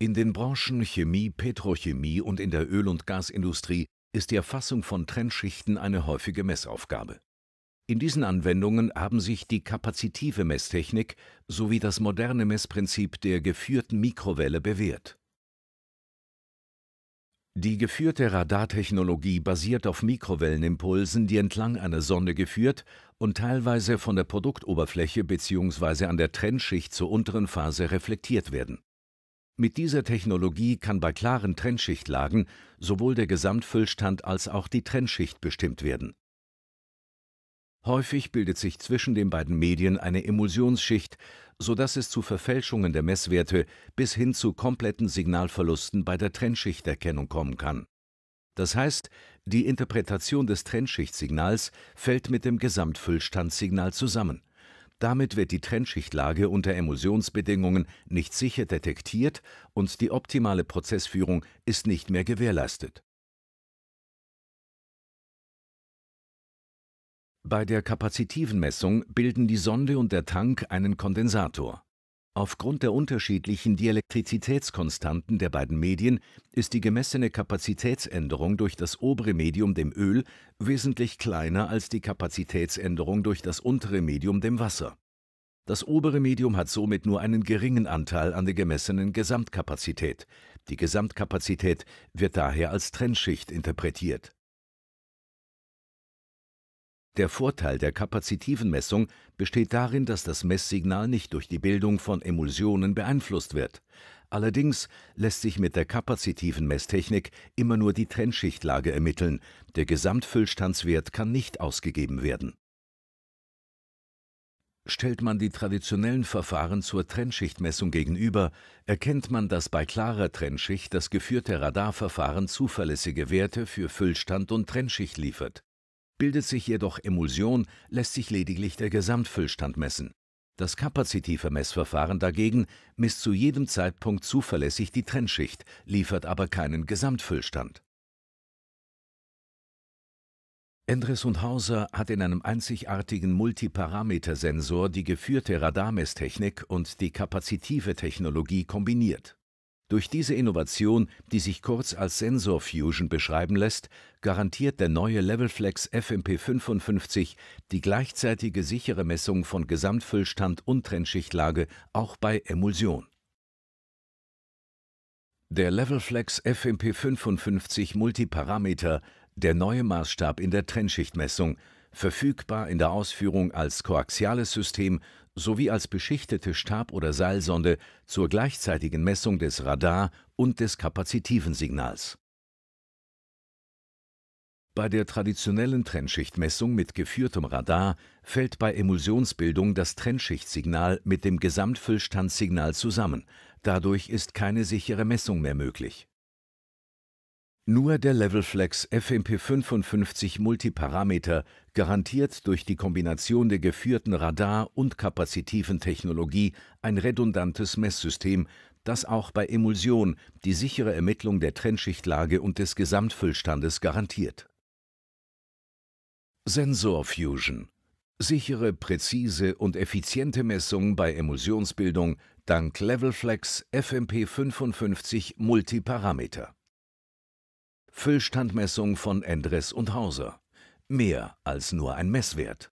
In den Branchen Chemie, Petrochemie und in der Öl- und Gasindustrie ist die Erfassung von Trennschichten eine häufige Messaufgabe. In diesen Anwendungen haben sich die kapazitive Messtechnik sowie das moderne Messprinzip der geführten Mikrowelle bewährt. Die geführte Radartechnologie basiert auf Mikrowellenimpulsen, die entlang einer Sonde geführt und teilweise von der Produktoberfläche bzw. an der Trennschicht zur unteren Phase reflektiert werden. Mit dieser Technologie kann bei klaren Trennschichtlagen sowohl der Gesamtfüllstand als auch die Trennschicht bestimmt werden. Häufig bildet sich zwischen den beiden Medien eine Emulsionsschicht, sodass es zu Verfälschungen der Messwerte bis hin zu kompletten Signalverlusten bei der Trennschichterkennung kommen kann. Das heißt, die Interpretation des Trennschichtsignals fällt mit dem Gesamtfüllstandssignal zusammen. Damit wird die Trennschichtlage unter Emulsionsbedingungen nicht sicher detektiert und die optimale Prozessführung ist nicht mehr gewährleistet. Bei der kapazitiven Messung bilden die Sonde und der Tank einen Kondensator. Aufgrund der unterschiedlichen Dielektrizitätskonstanten der beiden Medien ist die gemessene Kapazitätsänderung durch das obere Medium, dem Öl, wesentlich kleiner als die Kapazitätsänderung durch das untere Medium, dem Wasser. Das obere Medium hat somit nur einen geringen Anteil an der gemessenen Gesamtkapazität. Die Gesamtkapazität wird daher als Trennschicht interpretiert. Der Vorteil der kapazitiven Messung besteht darin, dass das Messsignal nicht durch die Bildung von Emulsionen beeinflusst wird. Allerdings lässt sich mit der kapazitiven Messtechnik immer nur die Trennschichtlage ermitteln, der Gesamtfüllstandswert kann nicht ausgegeben werden. Stellt man die traditionellen Verfahren zur Trennschichtmessung gegenüber, erkennt man, dass bei klarer Trennschicht das geführte Radarverfahren zuverlässige Werte für Füllstand und Trennschicht liefert. Bildet sich jedoch Emulsion, lässt sich lediglich der Gesamtfüllstand messen. Das kapazitive Messverfahren dagegen misst zu jedem Zeitpunkt zuverlässig die Trennschicht, liefert aber keinen Gesamtfüllstand. Endres und Hauser hat in einem einzigartigen Multiparametersensor die geführte Radarmesstechnik und die kapazitive Technologie kombiniert. Durch diese Innovation, die sich kurz als Sensor Fusion beschreiben lässt, garantiert der neue Levelflex FMP55 die gleichzeitige sichere Messung von Gesamtfüllstand und Trennschichtlage auch bei Emulsion. Der Levelflex FMP55 Multiparameter, der neue Maßstab in der Trennschichtmessung, verfügbar in der Ausführung als koaxiales System sowie als beschichtete Stab- oder Seilsonde zur gleichzeitigen Messung des Radar- und des kapazitiven Signals. Bei der traditionellen Trennschichtmessung mit geführtem Radar fällt bei Emulsionsbildung das Trennschichtsignal mit dem Gesamtfüllstandssignal zusammen. Dadurch ist keine sichere Messung mehr möglich. Nur der Levelflex FMP55 Multiparameter, garantiert durch die Kombination der geführten Radar- und kapazitiven Technologie ein redundantes Messsystem, das auch bei Emulsion die sichere Ermittlung der Trennschichtlage und des Gesamtfüllstandes garantiert. Sensor Fusion. Sichere, präzise und effiziente Messung bei Emulsionsbildung dank Levelflex FMP55 Multiparameter. Füllstandmessung von Endres und Hauser. Mehr als nur ein Messwert.